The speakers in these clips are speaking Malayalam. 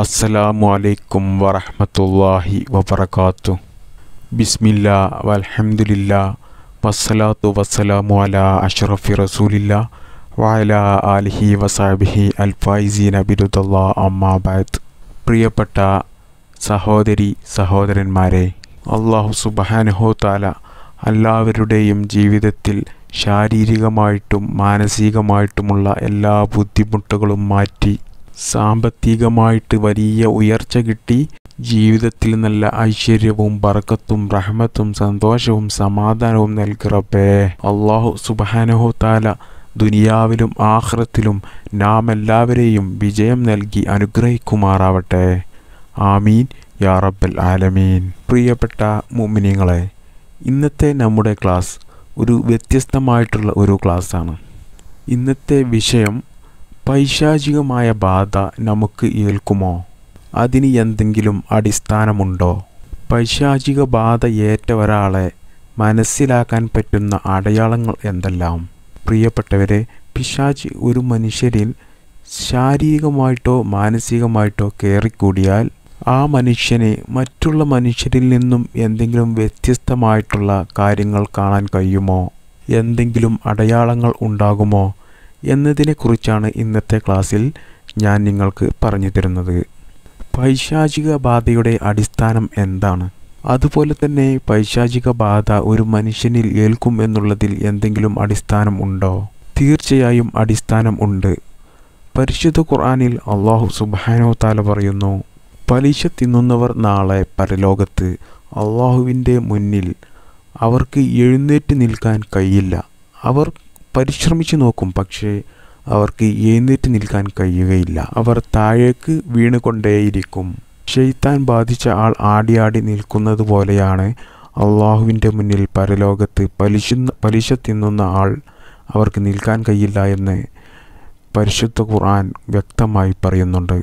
അസ്സലാമു അലൈക്കും വറഹമത്തല്ലാഹി വബർക്കാത്തു ബിസ്മില്ല വലഹമുല്ല വസ്സലാത്തു വസ്സലാമു അല അഷ്റഫി റസൂലില്ല വഅല ആലിഹി വസാബിഹി അൽഫൈസീൻ അബിദുദ്ദല്ലാ അമ്മാബാദ് പ്രിയപ്പെട്ട സഹോദരി സഹോദരന്മാരെ അള്ളാഹു സുബഹാനഹോ താല എല്ലാവരുടെയും ജീവിതത്തിൽ ശാരീരികമായിട്ടും മാനസികമായിട്ടുമുള്ള എല്ലാ ബുദ്ധിമുട്ടുകളും മാറ്റി സാമ്പത്തികമായിട്ട് വലിയ ഉയർച്ച കിട്ടി ജീവിതത്തിൽ നല്ല ഐശ്വര്യവും ബർക്കത്തും റഹ്മത്തും സന്തോഷവും സമാധാനവും നൽകിറപ്പേ അള്ളാഹു സുബാനഹു താല ദുനിയാവിലും ആഹ്റത്തിലും നാം എല്ലാവരെയും വിജയം നൽകി അനുഗ്രഹിക്കുമാറാവട്ടെ ആമീൻ യാ റബ്ബൽ ആലമീൻ പ്രിയപ്പെട്ട മുമിനിങ്ങളെ ഇന്നത്തെ നമ്മുടെ ക്ലാസ് ഒരു വ്യത്യസ്തമായിട്ടുള്ള ഒരു ക്ലാസ്സാണ് ഇന്നത്തെ വിഷയം പൈശാചികമായ ബാധ നമുക്ക് ഏൽക്കുമോ അതിന് എന്തെങ്കിലും അടിസ്ഥാനമുണ്ടോ പൈശാചിക ബാധ ഏറ്റ ഒരാളെ മനസ്സിലാക്കാൻ പറ്റുന്ന അടയാളങ്ങൾ എന്തെല്ലാം പ്രിയപ്പെട്ടവരെ പിശാച് ഒരു മനുഷ്യരിൽ ശാരീരികമായിട്ടോ മാനസികമായിട്ടോ കയറിക്കൂടിയാൽ ആ മനുഷ്യനെ മറ്റുള്ള മനുഷ്യരിൽ നിന്നും എന്തെങ്കിലും വ്യത്യസ്തമായിട്ടുള്ള കാര്യങ്ങൾ കാണാൻ കഴിയുമോ എന്തെങ്കിലും അടയാളങ്ങൾ ഉണ്ടാകുമോ എന്നതിനെക്കുറിച്ചാണ് ഇന്നത്തെ ക്ലാസ്സിൽ ഞാൻ നിങ്ങൾക്ക് പറഞ്ഞു തരുന്നത് പൈശാചിക ബാധയുടെ അടിസ്ഥാനം എന്താണ് അതുപോലെ തന്നെ പൈശാചിക ബാധ ഒരു മനുഷ്യനിൽ ഏൽക്കും എന്നുള്ളതിൽ എന്തെങ്കിലും അടിസ്ഥാനം ഉണ്ടോ തീർച്ചയായും അടിസ്ഥാനം ഉണ്ട് പരിശുദ്ധ ഖുർആാനിൽ അള്ളാഹു സുബാനോ താല പറയുന്നു പലിശ തിന്നുന്നവർ നാളെ പരലോകത്ത് അള്ളാഹുവിൻ്റെ മുന്നിൽ അവർക്ക് എഴുന്നേറ്റ് നിൽക്കാൻ കഴിയില്ല അവർ പരിശ്രമിച്ചു നോക്കും പക്ഷേ അവർക്ക് എഴുന്നേറ്റ് നിൽക്കാൻ കഴിയുകയില്ല അവർ താഴേക്ക് വീണുകൊണ്ടേയിരിക്കും ഷെയ്ത്താൻ ബാധിച്ച ആൾ ആടിയാടി നിൽക്കുന്നത് പോലെയാണ് അള്ളാഹുവിൻ്റെ മുന്നിൽ പരലോകത്ത് പലിശ പലിശ തിന്നുന്ന ആൾ അവർക്ക് നിൽക്കാൻ കഴിയില്ല എന്ന് പരിശുദ്ധ ഖുർആൻ വ്യക്തമായി പറയുന്നുണ്ട്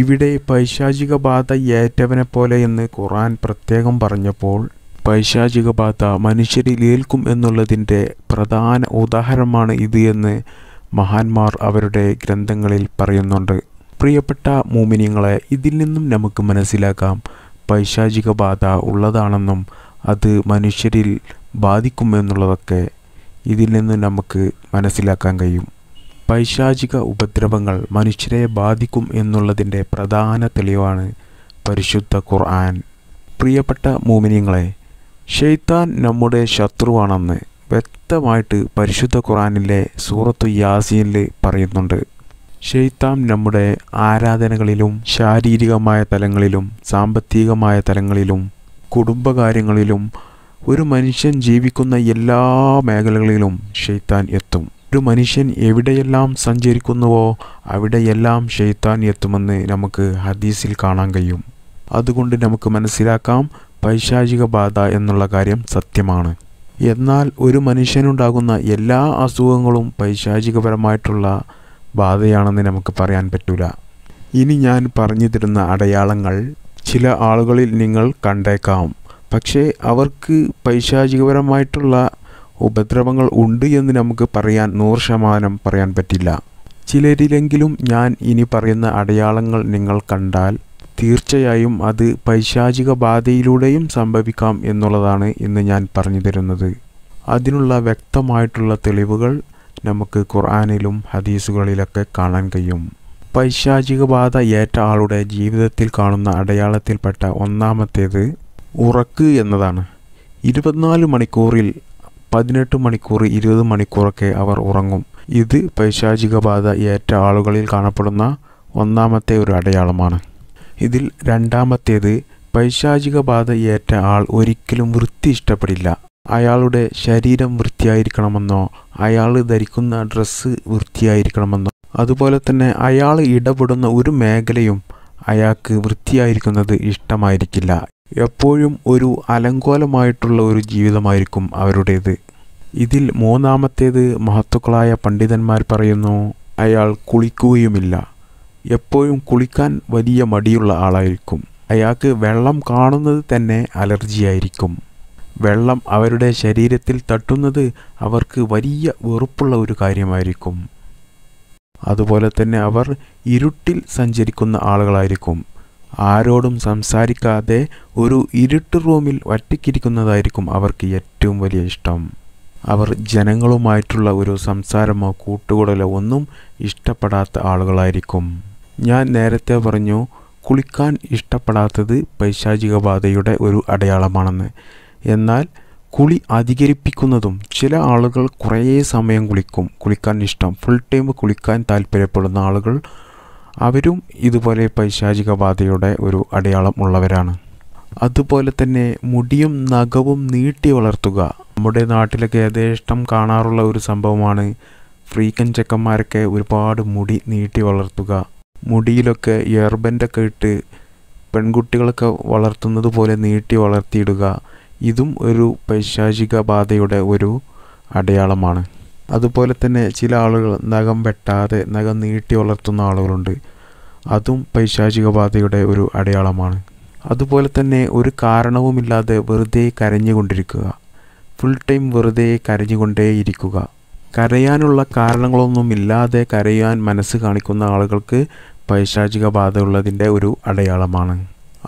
ഇവിടെ പൈശാചിക ബാധ ഏറ്റവനെ പോലെ എന്ന് ഖുർആൻ പ്രത്യേകം പറഞ്ഞപ്പോൾ പൈശാചികബാധ മനുഷ്യരിൽ ഏൽക്കും എന്നുള്ളതിൻ്റെ പ്രധാന ഉദാഹരണമാണ് ഇത് എന്ന് മഹാന്മാർ അവരുടെ ഗ്രന്ഥങ്ങളിൽ പറയുന്നുണ്ട് പ്രിയപ്പെട്ട മോമിനിയങ്ങളെ ഇതിൽ നിന്നും നമുക്ക് മനസ്സിലാക്കാം പൈശാചിക ബാധ ഉള്ളതാണെന്നും അത് മനുഷ്യരിൽ ബാധിക്കുമെന്നുള്ളതൊക്കെ ഇതിൽ നിന്ന് നമുക്ക് മനസ്സിലാക്കാൻ കഴിയും പൈശാചിക ഉപദ്രവങ്ങൾ മനുഷ്യരെ ബാധിക്കും എന്നുള്ളതിൻ്റെ പ്രധാന തെളിവാണ് പരിശുദ്ധ ഖുർആൻ പ്രിയപ്പെട്ട മോമിനിയങ്ങളെ ഷെയ്ത്താൻ നമ്മുടെ ശത്രുവാണെന്ന് വ്യക്തമായിട്ട് പരിശുദ്ധ ഖുറാനിലെ സൂറത്തു യാസീനിൽ പറയുന്നുണ്ട് ഷെയ്ത്താൻ നമ്മുടെ ആരാധനകളിലും ശാരീരികമായ തലങ്ങളിലും സാമ്പത്തികമായ തലങ്ങളിലും കുടുംബകാര്യങ്ങളിലും ഒരു മനുഷ്യൻ ജീവിക്കുന്ന എല്ലാ മേഖലകളിലും ഷെയ്ത്താൻ എത്തും ഒരു മനുഷ്യൻ എവിടെയെല്ലാം സഞ്ചരിക്കുന്നുവോ അവിടെയെല്ലാം ഷെയ്ത്താൻ എത്തുമെന്ന് നമുക്ക് ഹദീസിൽ കാണാൻ കഴിയും അതുകൊണ്ട് നമുക്ക് മനസ്സിലാക്കാം പൈശാചിക ബാധ എന്നുള്ള കാര്യം സത്യമാണ് എന്നാൽ ഒരു മനുഷ്യനുണ്ടാകുന്ന എല്ലാ അസുഖങ്ങളും പൈശാചികപരമായിട്ടുള്ള ബാധയാണെന്ന് നമുക്ക് പറയാൻ പറ്റൂല ഇനി ഞാൻ പറഞ്ഞു തരുന്ന അടയാളങ്ങൾ ചില ആളുകളിൽ നിങ്ങൾ കണ്ടേക്കാം പക്ഷേ അവർക്ക് പൈശാചികപരമായിട്ടുള്ള ഉപദ്രവങ്ങൾ ഉണ്ട് എന്ന് നമുക്ക് പറയാൻ നൂറ് ശതമാനം പറയാൻ പറ്റില്ല ചിലരിലെങ്കിലും ഞാൻ ഇനി പറയുന്ന അടയാളങ്ങൾ നിങ്ങൾ കണ്ടാൽ തീർച്ചയായും അത് പൈശാചിക ബാധയിലൂടെയും സംഭവിക്കാം എന്നുള്ളതാണ് ഇന്ന് ഞാൻ പറഞ്ഞു തരുന്നത് അതിനുള്ള വ്യക്തമായിട്ടുള്ള തെളിവുകൾ നമുക്ക് ഖുർആാനിലും ഹദീസുകളിലൊക്കെ കാണാൻ കഴിയും പൈശാചിക ബാധ ഏറ്റ ആളുടെ ജീവിതത്തിൽ കാണുന്ന അടയാളത്തിൽപ്പെട്ട ഒന്നാമത്തേത് ഉറക്ക് എന്നതാണ് ഇരുപത്തിനാല് മണിക്കൂറിൽ പതിനെട്ട് മണിക്കൂർ ഇരുപത് മണിക്കൂറൊക്കെ അവർ ഉറങ്ങും ഇത് പൈശാചിക ബാധ ഏറ്റ ആളുകളിൽ കാണപ്പെടുന്ന ഒന്നാമത്തെ ഒരു അടയാളമാണ് ഇതിൽ രണ്ടാമത്തേത് പൈശാചിക ബാധയേറ്റ ആൾ ഒരിക്കലും വൃത്തി ഇഷ്ടപ്പെടില്ല അയാളുടെ ശരീരം വൃത്തിയായിരിക്കണമെന്നോ അയാൾ ധരിക്കുന്ന ഡ്രസ്സ് വൃത്തിയായിരിക്കണമെന്നോ അതുപോലെ തന്നെ അയാൾ ഇടപെടുന്ന ഒരു മേഖലയും അയാൾക്ക് വൃത്തിയായിരിക്കുന്നത് ഇഷ്ടമായിരിക്കില്ല എപ്പോഴും ഒരു അലങ്കോലമായിട്ടുള്ള ഒരു ജീവിതമായിരിക്കും അവരുടേത് ഇതിൽ മൂന്നാമത്തേത് മഹത്തുക്കളായ പണ്ഡിതന്മാർ പറയുന്നു അയാൾ കുളിക്കുകയുമില്ല എപ്പോഴും കുളിക്കാൻ വലിയ മടിയുള്ള ആളായിരിക്കും അയാൾക്ക് വെള്ളം കാണുന്നത് തന്നെ അലർജിയായിരിക്കും വെള്ളം അവരുടെ ശരീരത്തിൽ തട്ടുന്നത് അവർക്ക് വലിയ വെറുപ്പുള്ള ഒരു കാര്യമായിരിക്കും അതുപോലെ തന്നെ അവർ ഇരുട്ടിൽ സഞ്ചരിക്കുന്ന ആളുകളായിരിക്കും ആരോടും സംസാരിക്കാതെ ഒരു ഇരുട്ട് റൂമിൽ ഒറ്റയ്ക്കിരിക്കുന്നതായിരിക്കും അവർക്ക് ഏറ്റവും വലിയ ഇഷ്ടം അവർ ജനങ്ങളുമായിട്ടുള്ള ഒരു സംസാരമോ കൂട്ടുകൂടലോ ഒന്നും ഇഷ്ടപ്പെടാത്ത ആളുകളായിരിക്കും ഞാൻ നേരത്തെ പറഞ്ഞു കുളിക്കാൻ ഇഷ്ടപ്പെടാത്തത് പൈശാചികബാധയുടെ ഒരു അടയാളമാണെന്ന് എന്നാൽ കുളി അധികരിപ്പിക്കുന്നതും ചില ആളുകൾ കുറേ സമയം കുളിക്കും കുളിക്കാൻ ഇഷ്ടം ഫുൾ ടൈം കുളിക്കാൻ താല്പര്യപ്പെടുന്ന ആളുകൾ അവരും ഇതുപോലെ പൈശാചികബാധയുടെ ഒരു അടയാളം ഉള്ളവരാണ് അതുപോലെ തന്നെ മുടിയും നഖവും നീട്ടി വളർത്തുക നമ്മുടെ നാട്ടിലൊക്കെ യഥേഷ്ടം കാണാറുള്ള ഒരു സംഭവമാണ് ഫ്രീക്കൻ ചെക്കന്മാരൊക്കെ ഒരുപാട് മുടി നീട്ടി വളർത്തുക മുടിയിലൊക്കെ ഇയർബൻഡൊക്കെ ഇട്ട് പെൺകുട്ടികളൊക്കെ വളർത്തുന്നത് പോലെ നീട്ടി വളർത്തിയിടുക ഇതും ഒരു പൈശാചിക ബാധയുടെ ഒരു അടയാളമാണ് അതുപോലെ തന്നെ ചില ആളുകൾ നഖം വെട്ടാതെ നഖം നീട്ടി വളർത്തുന്ന ആളുകളുണ്ട് അതും പൈശാചിക ബാധയുടെ ഒരു അടയാളമാണ് അതുപോലെ തന്നെ ഒരു കാരണവുമില്ലാതെ വെറുതെ കരഞ്ഞുകൊണ്ടിരിക്കുക ഫുൾ ടൈം വെറുതെ കരഞ്ഞുകൊണ്ടേയിരിക്കുക കരയാനുള്ള കാരണങ്ങളൊന്നുമില്ലാതെ കരയാൻ മനസ്സ് കാണിക്കുന്ന ആളുകൾക്ക് പൈശാചിക ബാധ ഉള്ളതിൻ്റെ ഒരു അടയാളമാണ്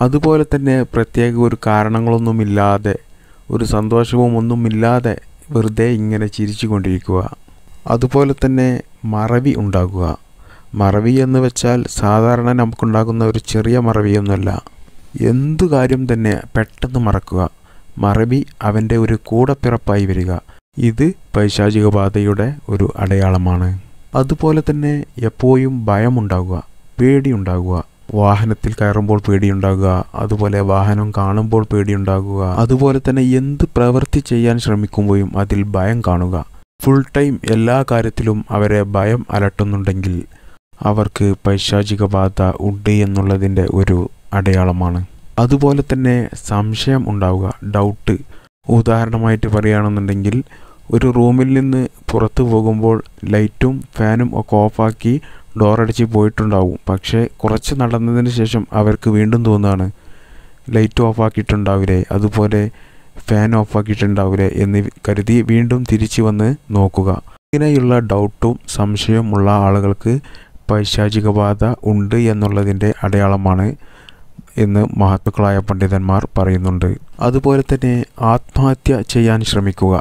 അതുപോലെ തന്നെ പ്രത്യേക ഒരു കാരണങ്ങളൊന്നുമില്ലാതെ ഒരു സന്തോഷവും ഒന്നുമില്ലാതെ വെറുതെ ഇങ്ങനെ ചിരിച്ചു കൊണ്ടിരിക്കുക അതുപോലെ തന്നെ മറവി ഉണ്ടാകുക മറവി എന്ന് വെച്ചാൽ സാധാരണ നമുക്കുണ്ടാകുന്ന ഒരു ചെറിയ മറവിയൊന്നുമല്ല എന്തു കാര്യം തന്നെ പെട്ടെന്ന് മറക്കുക മറവി അവൻ്റെ ഒരു കൂടപ്പിറപ്പായി വരിക ഇത് പൈശാചിക ബാധയുടെ ഒരു അടയാളമാണ് അതുപോലെ തന്നെ എപ്പോഴും ഭയമുണ്ടാകുക പേടിയുണ്ടാകുക വാഹനത്തിൽ കയറുമ്പോൾ പേടിയുണ്ടാകുക അതുപോലെ വാഹനം കാണുമ്പോൾ പേടിയുണ്ടാകുക അതുപോലെ തന്നെ എന്ത് പ്രവൃത്തി ചെയ്യാൻ ശ്രമിക്കുമ്പോഴും അതിൽ ഭയം കാണുക ഫുൾ ടൈം എല്ലാ കാര്യത്തിലും അവരെ ഭയം അലട്ടുന്നുണ്ടെങ്കിൽ അവർക്ക് പൈശാചിക ബാധ ഉണ്ട് എന്നുള്ളതിൻ്റെ ഒരു അടയാളമാണ് അതുപോലെ തന്നെ സംശയം ഉണ്ടാവുക ഡൗട്ട് ഉദാഹരണമായിട്ട് പറയുകയാണെന്നുണ്ടെങ്കിൽ ഒരു റൂമിൽ നിന്ന് പുറത്ത് പോകുമ്പോൾ ലൈറ്റും ഫാനും ഒക്കെ ഓഫാക്കി ഡോറടിച്ച് പോയിട്ടുണ്ടാവും പക്ഷേ കുറച്ച് നടന്നതിന് ശേഷം അവർക്ക് വീണ്ടും തോന്നുകയാണ് ലൈറ്റ് ഓഫാക്കിയിട്ടുണ്ടാവില്ലേ അതുപോലെ ഫാൻ ഓഫാക്കിയിട്ടുണ്ടാവില്ലേ എന്ന് കരുതി വീണ്ടും തിരിച്ചു വന്ന് നോക്കുക ഇങ്ങനെയുള്ള ഡൗട്ടും ഉള്ള ആളുകൾക്ക് പൈശാചികബാധ ഉണ്ട് എന്നുള്ളതിൻ്റെ അടയാളമാണ് എന്ന് മഹാത്മാക്കളായ പണ്ഡിതന്മാർ പറയുന്നുണ്ട് അതുപോലെ തന്നെ ആത്മഹത്യ ചെയ്യാൻ ശ്രമിക്കുക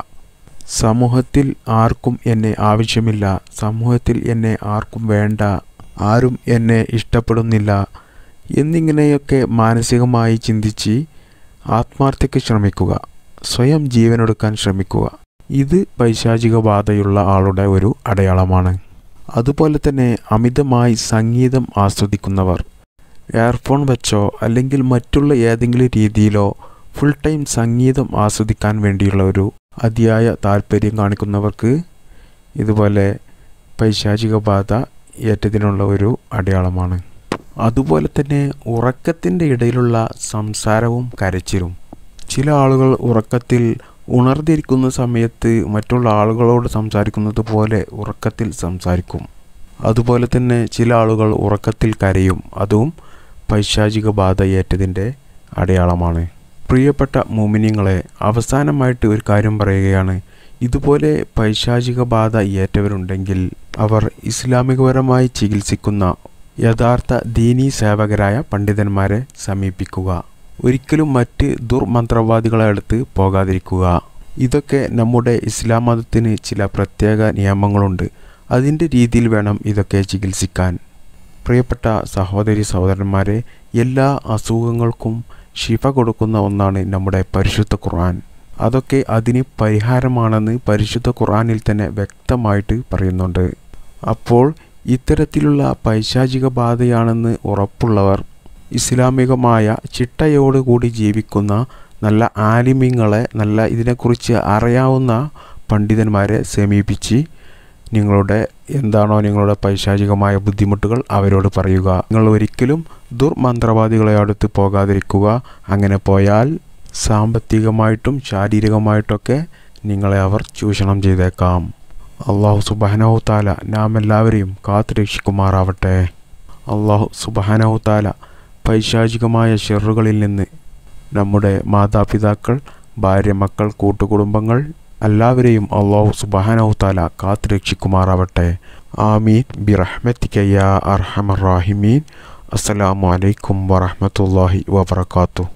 സമൂഹത്തിൽ ആർക്കും എന്നെ ആവശ്യമില്ല സമൂഹത്തിൽ എന്നെ ആർക്കും വേണ്ട ആരും എന്നെ ഇഷ്ടപ്പെടുന്നില്ല എന്നിങ്ങനെയൊക്കെ മാനസികമായി ചിന്തിച്ച് ആത്മാർത്ഥയ്ക്ക് ശ്രമിക്കുക സ്വയം ജീവനെടുക്കാൻ ശ്രമിക്കുക ഇത് പൈശാചിക ബാധയുള്ള ആളുടെ ഒരു അടയാളമാണ് അതുപോലെ തന്നെ അമിതമായി സംഗീതം ആസ്വദിക്കുന്നവർ എയർഫോൺ വെച്ചോ അല്ലെങ്കിൽ മറ്റുള്ള ഏതെങ്കിലും രീതിയിലോ ഫുൾ ടൈം സംഗീതം ആസ്വദിക്കാൻ വേണ്ടിയുള്ള ഒരു അതിയായ താല്പര്യം കാണിക്കുന്നവർക്ക് ഇതുപോലെ പൈശാചിക ബാധ ഏറ്റതിനുള്ള ഒരു അടയാളമാണ് അതുപോലെ തന്നെ ഉറക്കത്തിൻ്റെ ഇടയിലുള്ള സംസാരവും കരച്ചിലും ചില ആളുകൾ ഉറക്കത്തിൽ ഉണർന്നിരിക്കുന്ന സമയത്ത് മറ്റുള്ള ആളുകളോട് സംസാരിക്കുന്നത് പോലെ ഉറക്കത്തിൽ സംസാരിക്കും അതുപോലെ തന്നെ ചില ആളുകൾ ഉറക്കത്തിൽ കരയും അതും പൈശാചിക ബാധയേറ്റതിൻ്റെ അടയാളമാണ് പ്രിയപ്പെട്ട മോമിനിയങ്ങളെ അവസാനമായിട്ട് ഒരു കാര്യം പറയുകയാണ് ഇതുപോലെ പൈശാചിക ബാധ ഏറ്റവരുണ്ടെങ്കിൽ അവർ ഇസ്ലാമികപരമായി ചികിത്സിക്കുന്ന യഥാർത്ഥ ദീനീ സേവകരായ പണ്ഡിതന്മാരെ സമീപിക്കുക ഒരിക്കലും മറ്റ് ദുർമന്ത്രവാദികളെ അടുത്ത് പോകാതിരിക്കുക ഇതൊക്കെ നമ്മുടെ ഇസ്ലാം മതത്തിന് ചില പ്രത്യേക നിയമങ്ങളുണ്ട് അതിൻ്റെ രീതിയിൽ വേണം ഇതൊക്കെ ചികിത്സിക്കാൻ പ്രിയപ്പെട്ട സഹോദരി സഹോദരന്മാരെ എല്ലാ അസുഖങ്ങൾക്കും ശിഫ കൊടുക്കുന്ന ഒന്നാണ് നമ്മുടെ പരിശുദ്ധ ഖുർആൻ അതൊക്കെ അതിന് പരിഹാരമാണെന്ന് പരിശുദ്ധ ഖുർആനിൽ തന്നെ വ്യക്തമായിട്ട് പറയുന്നുണ്ട് അപ്പോൾ ഇത്തരത്തിലുള്ള പൈശാചിക ബാധയാണെന്ന് ഉറപ്പുള്ളവർ ഇസ്ലാമികമായ ചിട്ടയോടുകൂടി ജീവിക്കുന്ന നല്ല ആലിമ്യങ്ങളെ നല്ല ഇതിനെക്കുറിച്ച് അറിയാവുന്ന പണ്ഡിതന്മാരെ സമീപിച്ച് നിങ്ങളുടെ എന്താണോ നിങ്ങളുടെ പൈശാചികമായ ബുദ്ധിമുട്ടുകൾ അവരോട് പറയുക നിങ്ങൾ ഒരിക്കലും ദുർമന്ത്രവാദികളെ അടുത്ത് പോകാതിരിക്കുക അങ്ങനെ പോയാൽ സാമ്പത്തികമായിട്ടും ശാരീരികമായിട്ടൊക്കെ നിങ്ങളെ അവർ ചൂഷണം ചെയ്തേക്കാം അള്ളാഹു സുബഹനഹു താല നാം എല്ലാവരെയും കാത്തുരക്ഷിക്കുമാറാവട്ടെ അള്ളാഹു സുബഹനഹു താല പൈശാചികമായ ഷെറുകളിൽ നിന്ന് നമ്മുടെ മാതാപിതാക്കൾ ഭാര്യ മക്കൾ കൂട്ടുകുടുംബങ്ങൾ എല്ലാവരെയും അള്ളാഹു സുബാനഹുത്താല കാത്തുരക്ഷിക്കുമാറാവട്ടെ ആമീൻ ബിറഹ്മത്തിക്കയ്യ അർഹമറാഹിമീൻ അസ്സലാമു അലൈക്കും വറഹമത്തല്ലാഹി വബർക്കാത്തു